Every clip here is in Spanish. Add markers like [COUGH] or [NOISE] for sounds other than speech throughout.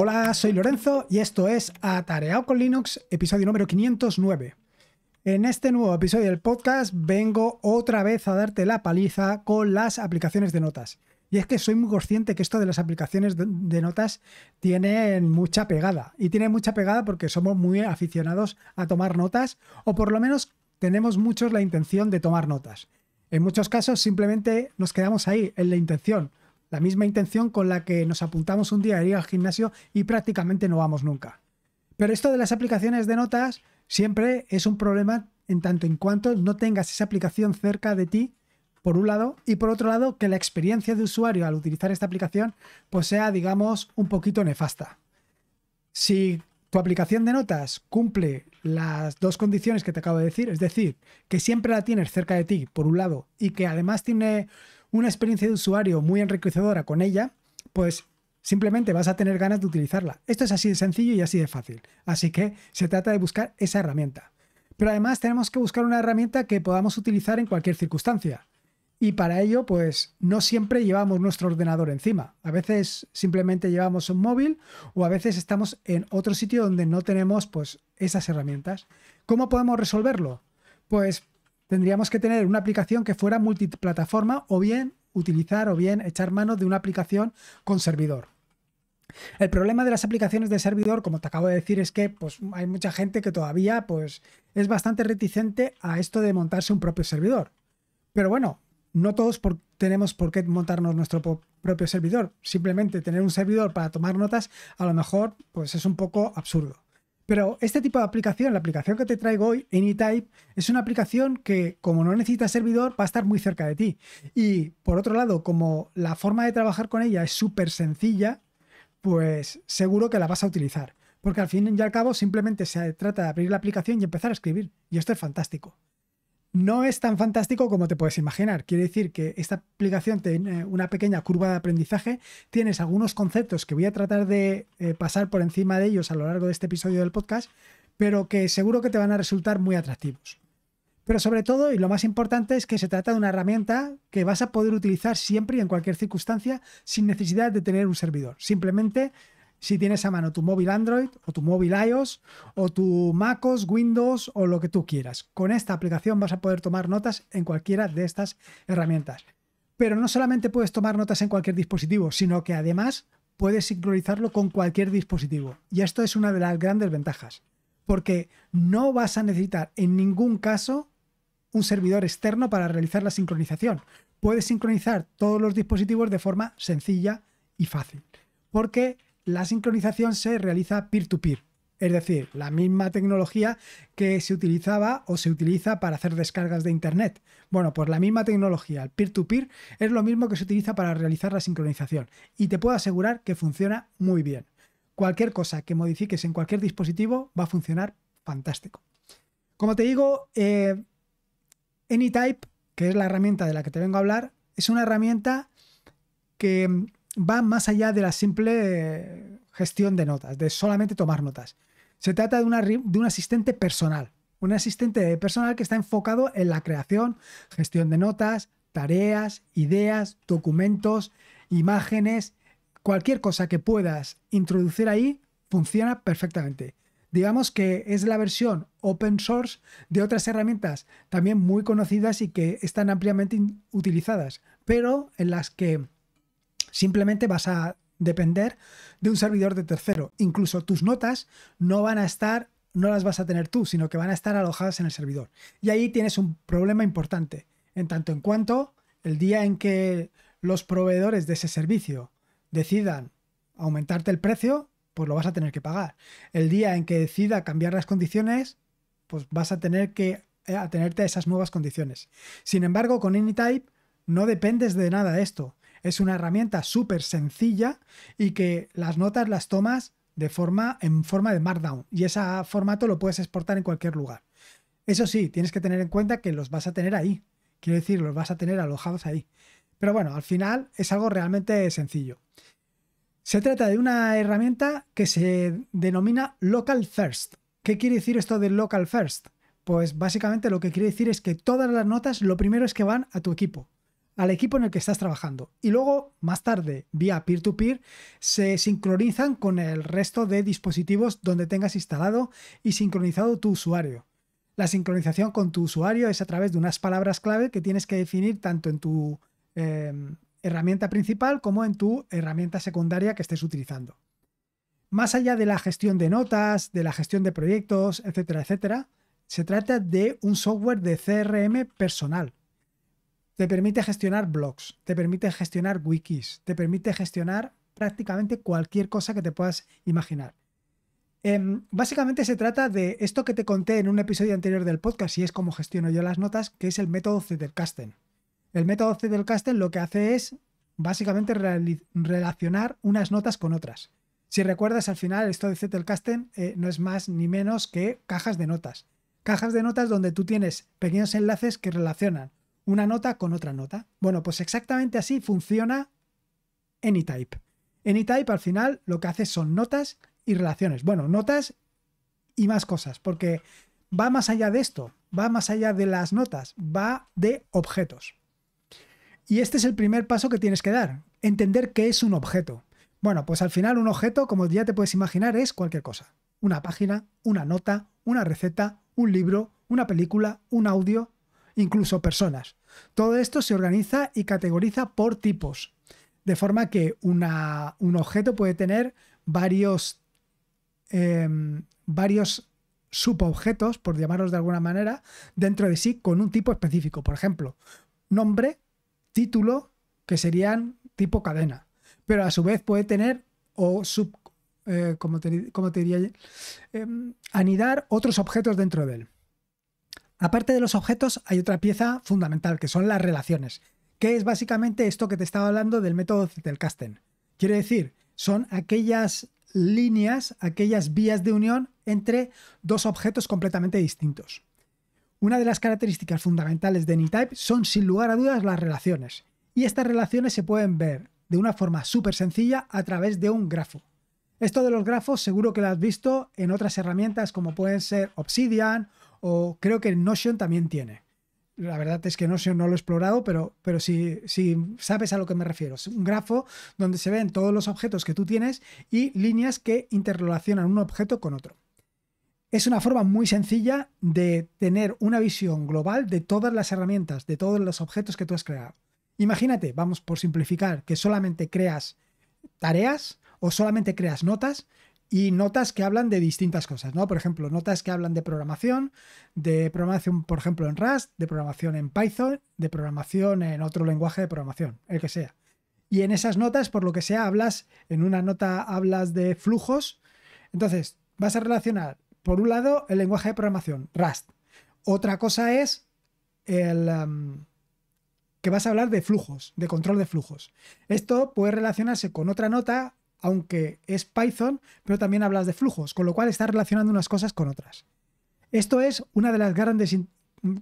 Hola, soy Lorenzo y esto es Atareado con Linux, episodio número 509. En este nuevo episodio del podcast vengo otra vez a darte la paliza con las aplicaciones de notas. Y es que soy muy consciente que esto de las aplicaciones de notas tiene mucha pegada. Y tiene mucha pegada porque somos muy aficionados a tomar notas, o por lo menos tenemos muchos la intención de tomar notas. En muchos casos simplemente nos quedamos ahí, en la intención. La misma intención con la que nos apuntamos un día a ir al gimnasio y prácticamente no vamos nunca. Pero esto de las aplicaciones de notas siempre es un problema en tanto en cuanto no tengas esa aplicación cerca de ti, por un lado, y por otro lado, que la experiencia de usuario al utilizar esta aplicación pues sea, digamos, un poquito nefasta. Si tu aplicación de notas cumple las dos condiciones que te acabo de decir, es decir, que siempre la tienes cerca de ti, por un lado, y que además tiene una experiencia de usuario muy enriquecedora con ella, pues simplemente vas a tener ganas de utilizarla. Esto es así de sencillo y así de fácil. Así que se trata de buscar esa herramienta. Pero además tenemos que buscar una herramienta que podamos utilizar en cualquier circunstancia. Y para ello, pues no siempre llevamos nuestro ordenador encima. A veces simplemente llevamos un móvil o a veces estamos en otro sitio donde no tenemos pues esas herramientas. ¿Cómo podemos resolverlo? Pues tendríamos que tener una aplicación que fuera multiplataforma o bien utilizar o bien echar mano de una aplicación con servidor. El problema de las aplicaciones de servidor, como te acabo de decir, es que pues, hay mucha gente que todavía pues, es bastante reticente a esto de montarse un propio servidor. Pero bueno, no todos tenemos por qué montarnos nuestro propio servidor. Simplemente tener un servidor para tomar notas a lo mejor pues, es un poco absurdo. Pero este tipo de aplicación, la aplicación que te traigo hoy, AnyType, es una aplicación que, como no necesita servidor, va a estar muy cerca de ti. Y por otro lado, como la forma de trabajar con ella es súper sencilla, pues seguro que la vas a utilizar. Porque al fin y al cabo simplemente se trata de abrir la aplicación y empezar a escribir. Y esto es fantástico no es tan fantástico como te puedes imaginar. Quiere decir que esta aplicación tiene eh, una pequeña curva de aprendizaje, tienes algunos conceptos que voy a tratar de eh, pasar por encima de ellos a lo largo de este episodio del podcast, pero que seguro que te van a resultar muy atractivos. Pero sobre todo, y lo más importante, es que se trata de una herramienta que vas a poder utilizar siempre y en cualquier circunstancia sin necesidad de tener un servidor. Simplemente si tienes a mano tu móvil Android o tu móvil iOS o tu MacOS, Windows o lo que tú quieras. Con esta aplicación vas a poder tomar notas en cualquiera de estas herramientas. Pero no solamente puedes tomar notas en cualquier dispositivo, sino que además puedes sincronizarlo con cualquier dispositivo. Y esto es una de las grandes ventajas, porque no vas a necesitar en ningún caso un servidor externo para realizar la sincronización. Puedes sincronizar todos los dispositivos de forma sencilla y fácil, porque la sincronización se realiza peer-to-peer. es decir, la misma tecnología que se utilizaba o se utiliza para hacer descargas de Internet. Bueno, pues la misma tecnología, el peer-to-peer, es lo mismo que se utiliza para realizar la sincronización. Y te puedo asegurar que funciona muy bien. Cualquier cosa que modifiques en cualquier dispositivo va a funcionar fantástico. Como te digo, eh, Anytype, que es la herramienta de la que te vengo a hablar, es una herramienta que va más allá de la simple gestión de notas, de solamente tomar notas. Se trata de, de un asistente personal, un asistente personal que está enfocado en la creación, gestión de notas, tareas, ideas, documentos, imágenes, cualquier cosa que puedas introducir ahí funciona perfectamente. Digamos que es la versión open source de otras herramientas también muy conocidas y que están ampliamente utilizadas, pero en las que Simplemente vas a depender de un servidor de tercero. Incluso tus notas no van a estar, no las vas a tener tú, sino que van a estar alojadas en el servidor. Y ahí tienes un problema importante, en tanto en cuanto el día en que los proveedores de ese servicio decidan aumentarte el precio, pues lo vas a tener que pagar. El día en que decida cambiar las condiciones, pues vas a tener que atenerte eh, a esas nuevas condiciones. Sin embargo, con Anytype no dependes de nada de esto. Es una herramienta súper sencilla y que las notas las tomas de forma, en forma de Markdown y ese formato lo puedes exportar en cualquier lugar. Eso sí, tienes que tener en cuenta que los vas a tener ahí. Quiero decir, los vas a tener alojados ahí. Pero bueno, al final es algo realmente sencillo. Se trata de una herramienta que se denomina Local First. ¿Qué quiere decir esto de Local First? Pues básicamente lo que quiere decir es que todas las notas lo primero es que van a tu equipo al equipo en el que estás trabajando. Y luego, más tarde, vía peer-to-peer, se sincronizan con el resto de dispositivos donde tengas instalado y sincronizado tu usuario. La sincronización con tu usuario es a través de unas palabras clave que tienes que definir tanto en tu em, herramienta principal como en tu herramienta secundaria que estés utilizando. Más allá de la gestión de notas, de la gestión de proyectos, etcétera, etcétera, se trata de un software de CRM personal te permite gestionar blogs, te permite gestionar wikis, te permite gestionar prácticamente cualquier cosa que te puedas imaginar. Em, básicamente se trata de esto que te conté en un episodio anterior del podcast y es como gestiono yo las notas, que es el método Zettelkasten. El método Zettelkasten lo que hace es básicamente relacionar unas notas con otras. Si recuerdas al final, esto de Zettelkasten eh, no es más ni menos que cajas de notas. Cajas de notas donde tú tienes pequeños enlaces que relacionan una nota con otra nota. Bueno, pues exactamente así funciona AnyType. AnyType al final lo que hace son notas y relaciones. Bueno, notas y más cosas, porque va más allá de esto, va más allá de las notas, va de objetos. Y este es el primer paso que tienes que dar, entender qué es un objeto. Bueno, pues al final un objeto, como ya te puedes imaginar, es cualquier cosa. Una página, una nota, una receta, un libro, una película, un audio, incluso personas. Todo esto se organiza y categoriza por tipos, de forma que un objeto puede tener em, varios, subobjetos, por llamarlos de alguna manera, dentro de sí con un tipo específico. Por ejemplo, nombre, título, que serían tipo cadena. Pero a su vez puede tener o sub, eh, como, te, diría, em, anidar otros objetos dentro de él. Aparte de los objetos, hay otra pieza fundamental, que son las relaciones, que es básicamente esto que te estaba hablando del método casting. Quiere decir, son aquellas líneas, aquellas vías de unión entre dos objetos completamente distintos. Una de las características fundamentales de AnyType son sin lugar a dudas las relaciones, y estas relaciones se pueden ver de una forma súper sencilla a través de un grafo. Esto de los grafos seguro que lo has visto en otras herramientas como pueden ser Obsidian o creo que Notion también tiene. La verdad es que Notion no lo he explorado, pero, pero si sabes a lo que me refiero. Es un grafo donde se ven todos los objetos que tú tienes y líneas que interrelacionan un objeto con otro. Es una forma muy sencilla de tener una visión global de todas las herramientas, de todos los objetos que tú has creado. Imagínate, vamos por simplificar, que solamente creas tareas o solamente creas notas, y notas que hablan de distintas cosas, ¿no? Por ejemplo, notas que hablan de programación, de programación, por ejemplo, en Rust, de programación en Python, de programación en otro lenguaje de programación, el que sea. Y en esas notas, por lo que sea, hablas, en una nota hablas de flujos. Entonces, vas a relacionar, por un lado, el lenguaje de programación, Rust. Otra cosa es el... Em, que vas a hablar de flujos, de control de flujos. Esto puede relacionarse con otra nota aunque es Python, pero también hablas de flujos, con lo cual estás relacionando unas cosas con otras. Esto es una de las grandes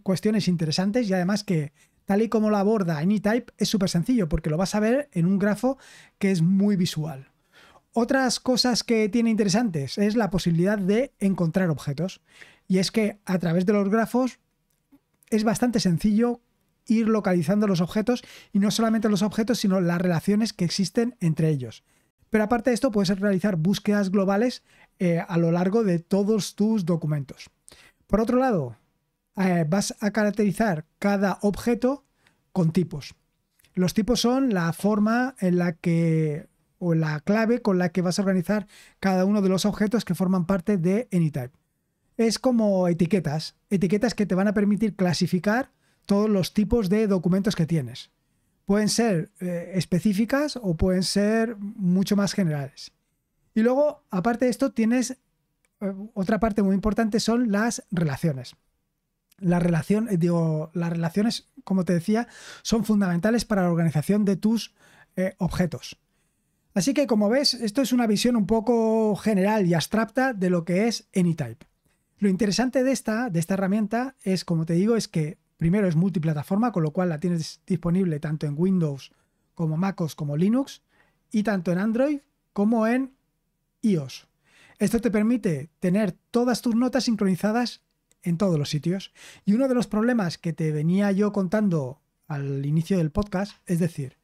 cuestiones interesantes y además que tal y como la aborda AnyType es súper sencillo porque lo vas a ver en un grafo que es muy visual. Otras cosas que tiene interesantes es la posibilidad de encontrar objetos. Y es que a través de los grafos es bastante sencillo ir localizando los objetos y no solamente los objetos, sino las relaciones que existen entre ellos. Pero aparte de esto, puedes realizar búsquedas globales eh, a lo largo de todos tus documentos. Por otro lado, eh, vas a caracterizar cada objeto con tipos. Los tipos son la forma en la que o la clave con la que vas a organizar cada uno de los objetos que forman parte de AnyType. Es como etiquetas, etiquetas que te van a permitir clasificar todos los tipos de documentos que tienes pueden ser eh, específicas o pueden ser mucho más generales. Y luego, aparte de esto, tienes eh, otra parte muy importante son las relaciones. La relación, eh, las relaciones, como te decía, son fundamentales para la organización de tus objetos. Así que, como ves, esto es una visión un poco general y abstracta de lo que es AnyType. Lo interesante de esta, de esta herramienta es, como te digo, es que Primero es multiplataforma, con lo cual la tienes disponible tanto en Windows como MacOS como Linux y tanto en Android como en iOS. Esto te permite tener todas tus notas sincronizadas en todos los sitios. Y uno de los problemas que te venía yo contando al inicio del podcast, es decir,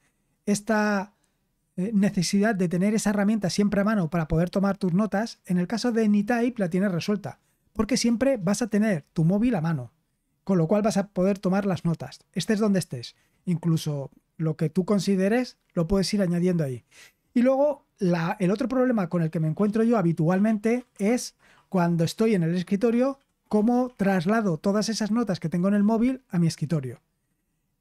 esta eh, necesidad de tener esa herramienta siempre a mano para poder tomar tus notas, en el caso de AnyType la tienes resuelta, porque siempre vas a tener tu móvil a mano con lo cual vas a poder tomar las notas, estés donde estés. Incluso lo que tú consideres lo puedes ir añadiendo ahí. Y luego, el otro problema con el que me encuentro yo habitualmente es cuando estoy en el escritorio, cómo traslado todas esas notas que tengo en el móvil a mi escritorio.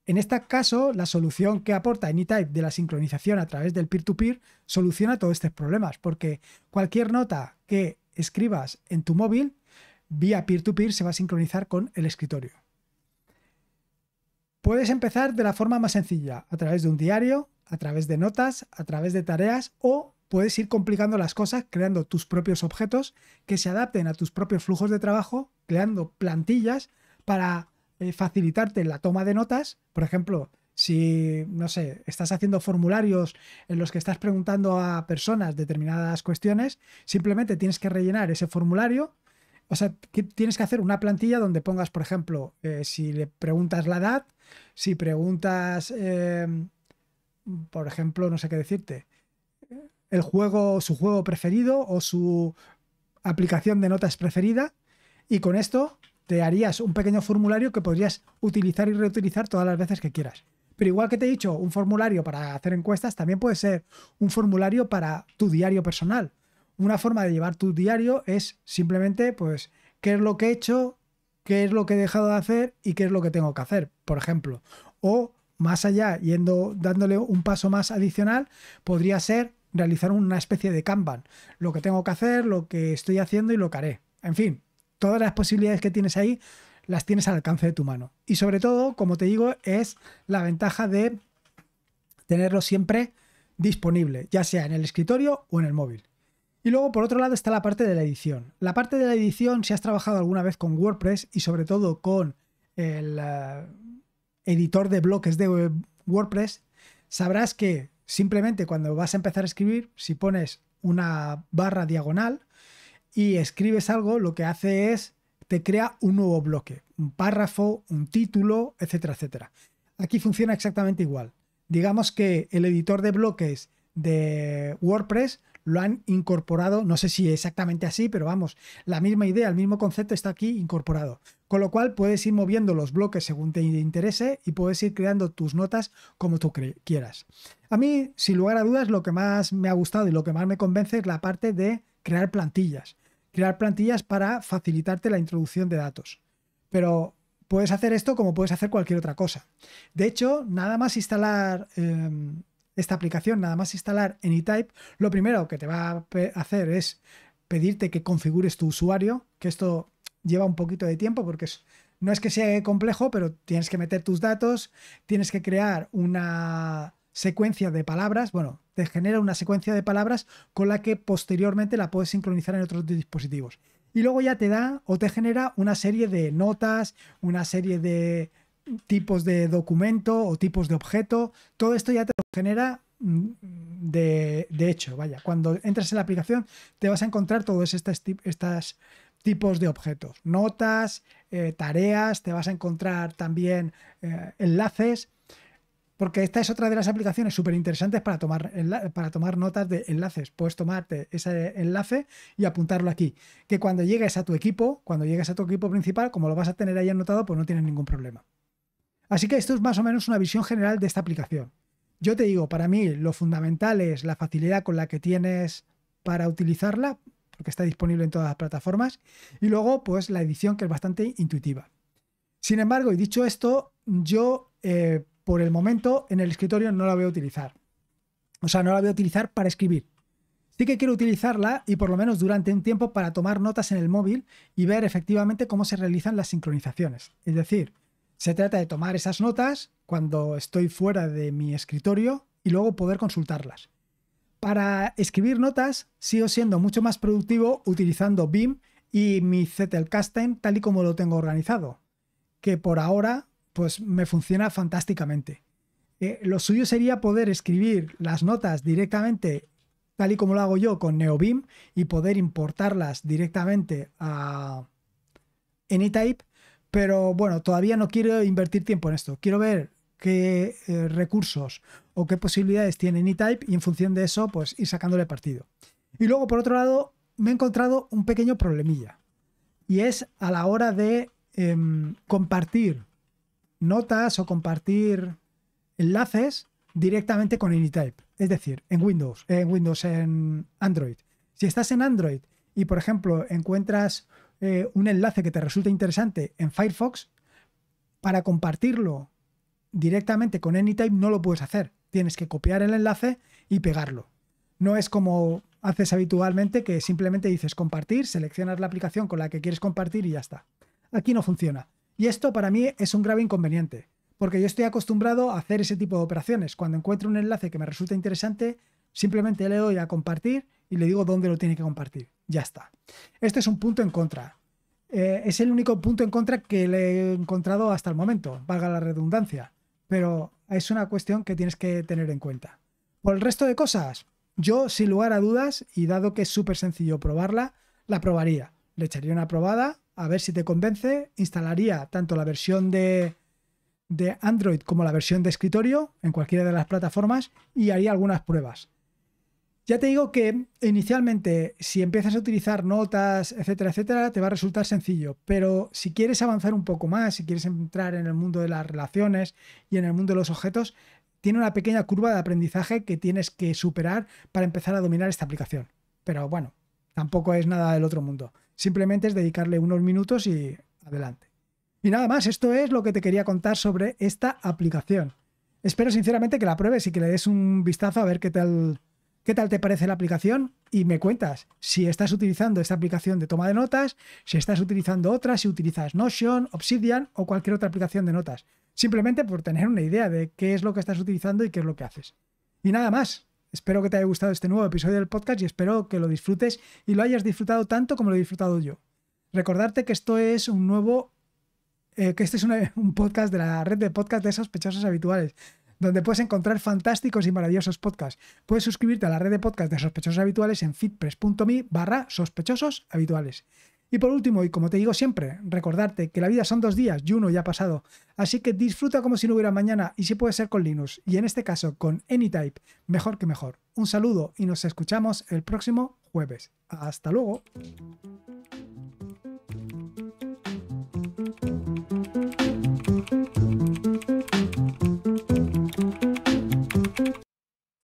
En este caso, la solución que aporta AnyType de la sincronización a través del peer to -peer soluciona todos estos problemas, porque cualquier nota que escribas en tu móvil vía peer-to-peer se va a sincronizar con el escritorio. Puedes empezar de la forma más sencilla, a través de un diario, a través de notas, a través de tareas o puedes ir complicando las cosas creando tus propios objetos que se adapten a tus propios flujos de trabajo, creando plantillas para eh, facilitarte la toma de notas. Por ejemplo, si, no sé, estás haciendo formularios en los que estás preguntando a personas determinadas cuestiones, simplemente tienes que rellenar ese formulario, o sea, tienes que hacer una plantilla donde pongas, por ejemplo, eh, si le preguntas la edad, si preguntas, em, por ejemplo, no sé qué decirte, el juego, su juego preferido o su aplicación de notas preferida, y con esto te harías un pequeño formulario que podrías utilizar y reutilizar todas las veces que quieras. Pero igual que te he dicho, un formulario para hacer encuestas también puede ser un formulario para tu diario personal una forma de llevar tu diario es simplemente, pues, qué es lo que he hecho, qué es lo que he dejado de hacer y qué es lo que tengo que hacer, por ejemplo. O más allá, yendo dándole un paso más adicional, podría ser realizar una especie de Kanban, lo que tengo que hacer, lo que estoy haciendo y lo que haré. En fin, todas las posibilidades que tienes ahí las tienes al alcance de tu mano. Y sobre todo, como te digo, es la ventaja de tenerlo siempre disponible, ya sea en el escritorio o en el móvil. Y luego, por otro lado, está la parte de la edición. La parte de la edición, si has trabajado alguna vez con WordPress y sobre todo con el eh, editor de bloques de WordPress, sabrás que simplemente cuando vas a empezar a escribir, si pones una barra diagonal y escribes algo, lo que hace es te crea un nuevo bloque, un párrafo, un título, etcétera, etcétera. Aquí funciona exactamente igual. Digamos que el editor de bloques de WordPress lo han incorporado, no sé si exactamente así, pero vamos, la misma idea, el mismo concepto está aquí incorporado. Con lo cual puedes ir moviendo los bloques según te interese y puedes ir creando tus notas como tú quieras. A mí, sin lugar a dudas, lo que más me ha gustado y lo que más me convence es la parte de crear plantillas. Crear plantillas para facilitarte la introducción de datos. Pero puedes hacer esto como puedes hacer cualquier otra cosa. De hecho, nada más instalar... Em, esta aplicación, nada más instalar en AnyType, lo primero que te va a hacer es pedirte que configures tu usuario, que esto lleva un poquito de tiempo porque no es que sea complejo, pero tienes que meter tus datos, tienes que crear una secuencia de palabras, bueno, te genera una secuencia de palabras con la que posteriormente la puedes sincronizar en otros dispositivos. Y luego ya te da o te genera una serie de notas, una serie de tipos de documento o tipos de objeto, todo esto ya te lo genera mm, de, hecho, vaya, cuando entras en la aplicación te vas a encontrar todos estos, tipos de objetos, notas, eh, tareas, te vas a encontrar también eh, enlaces, porque esta es otra de las aplicaciones súper interesantes para tomar, para tomar notas de enlaces. Puedes tomarte ese enlace y apuntarlo aquí, que cuando llegues a tu equipo, cuando llegues a tu equipo principal, como lo vas a tener ahí anotado, pues no tienes ningún problema. Así que esto es más o menos una visión general de esta aplicación. Yo te digo, para mí lo fundamental es la facilidad con la que tienes para utilizarla, porque está disponible en todas las plataformas, y luego pues la edición que es bastante intuitiva. Sin embargo, y dicho esto, yo eh, por el momento en el escritorio no la voy a utilizar. O sea, no la voy a utilizar para escribir. Sí que quiero utilizarla y por lo menos durante un tiempo para tomar notas en el móvil y ver efectivamente cómo se realizan las sincronizaciones. Es decir, se trata de tomar esas notas cuando estoy fuera de mi escritorio y luego poder consultarlas. Para escribir notas sigo siendo mucho más productivo utilizando BIM y mi Zettelkasten tal y como lo tengo organizado, que por ahora pues me funciona fantásticamente. Eh, lo suyo sería poder escribir las notas directamente tal y como lo hago yo con NeoBIM y poder importarlas directamente a AnyType pero bueno, todavía no quiero invertir tiempo en esto. Quiero ver qué eh, recursos o qué posibilidades tiene AnyType y en función de eso, pues ir sacándole partido. Y luego, por otro lado, me he encontrado un pequeño problemilla. Y es a la hora de em, compartir notas o compartir enlaces directamente con Anytype. Es decir, en Windows, en Windows, en Android. Si estás en Android y, por ejemplo, encuentras eh, un enlace que te resulta interesante en Firefox, para compartirlo directamente con anytype no lo puedes hacer. Tienes que copiar el enlace y pegarlo. No es como haces habitualmente que simplemente dices compartir, seleccionas la aplicación con la que quieres compartir y ya está. Aquí no funciona. Y esto para mí es un grave inconveniente, porque yo estoy acostumbrado a hacer ese tipo de operaciones. Cuando encuentro un enlace que me resulta interesante, simplemente le doy a compartir y le digo dónde lo tiene que compartir. Ya está. Este es un punto en contra. Eh, es el único punto en contra que le he encontrado hasta el momento, valga la redundancia. Pero es una cuestión que tienes que tener en cuenta. Por el resto de cosas, yo sin lugar a dudas, y dado que es súper sencillo probarla, la probaría. Le echaría una probada, a ver si te convence. Instalaría tanto la versión de, de Android como la versión de escritorio en cualquiera de las plataformas y haría algunas pruebas. Ya te digo que inicialmente, si empiezas a utilizar notas, etcétera, etcétera, te va a resultar sencillo. Pero si quieres avanzar un poco más, si quieres entrar en el mundo de las relaciones y en el mundo de los objetos, tiene una pequeña curva de aprendizaje que tienes que superar para empezar a dominar esta aplicación. Pero bueno, tampoco es nada del otro mundo. Simplemente es dedicarle unos minutos y adelante. Y nada más, esto es lo que te quería contar sobre esta aplicación. Espero sinceramente que la pruebes y que le des un vistazo a ver qué tal ¿Qué tal te parece la aplicación? Y me cuentas si estás utilizando esta aplicación de toma de notas, si estás utilizando otra, si utilizas Notion, Obsidian o cualquier otra aplicación de notas. Simplemente por tener una idea de qué es lo que estás utilizando y qué es lo que haces. Y nada más. Espero que te haya gustado este nuevo episodio del podcast y espero que lo disfrutes y lo hayas disfrutado tanto como lo he disfrutado yo. Recordarte que esto es un nuevo, eh, que este es [LAUGHS] un podcast de la red de podcast de sospechosos habituales donde puedes encontrar fantásticos y maravillosos podcasts. Puedes suscribirte a la red de podcasts de sospechosos habituales en fitpress.me barra sospechosos habituales. Y por último, y como te digo siempre, recordarte que la vida son dos días y uno ya ha pasado. Así que disfruta como si no hubiera mañana y si puede ser con Linux, y en este caso con Anytype, mejor que mejor. Un saludo y nos escuchamos el próximo jueves. Hasta luego.